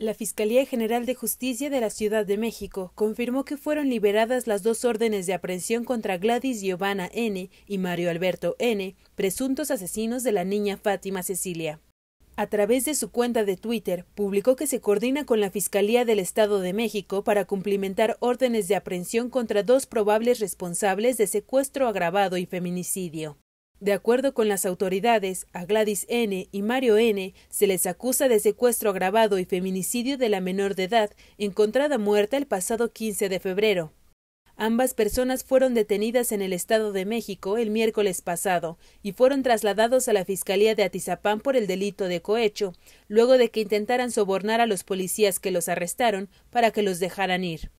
La Fiscalía General de Justicia de la Ciudad de México confirmó que fueron liberadas las dos órdenes de aprehensión contra Gladys Giovanna N. y Mario Alberto N., presuntos asesinos de la niña Fátima Cecilia. A través de su cuenta de Twitter, publicó que se coordina con la Fiscalía del Estado de México para cumplimentar órdenes de aprehensión contra dos probables responsables de secuestro agravado y feminicidio. De acuerdo con las autoridades, a Gladys N. y Mario N. se les acusa de secuestro agravado y feminicidio de la menor de edad, encontrada muerta el pasado 15 de febrero. Ambas personas fueron detenidas en el Estado de México el miércoles pasado y fueron trasladados a la Fiscalía de Atizapán por el delito de cohecho, luego de que intentaran sobornar a los policías que los arrestaron para que los dejaran ir.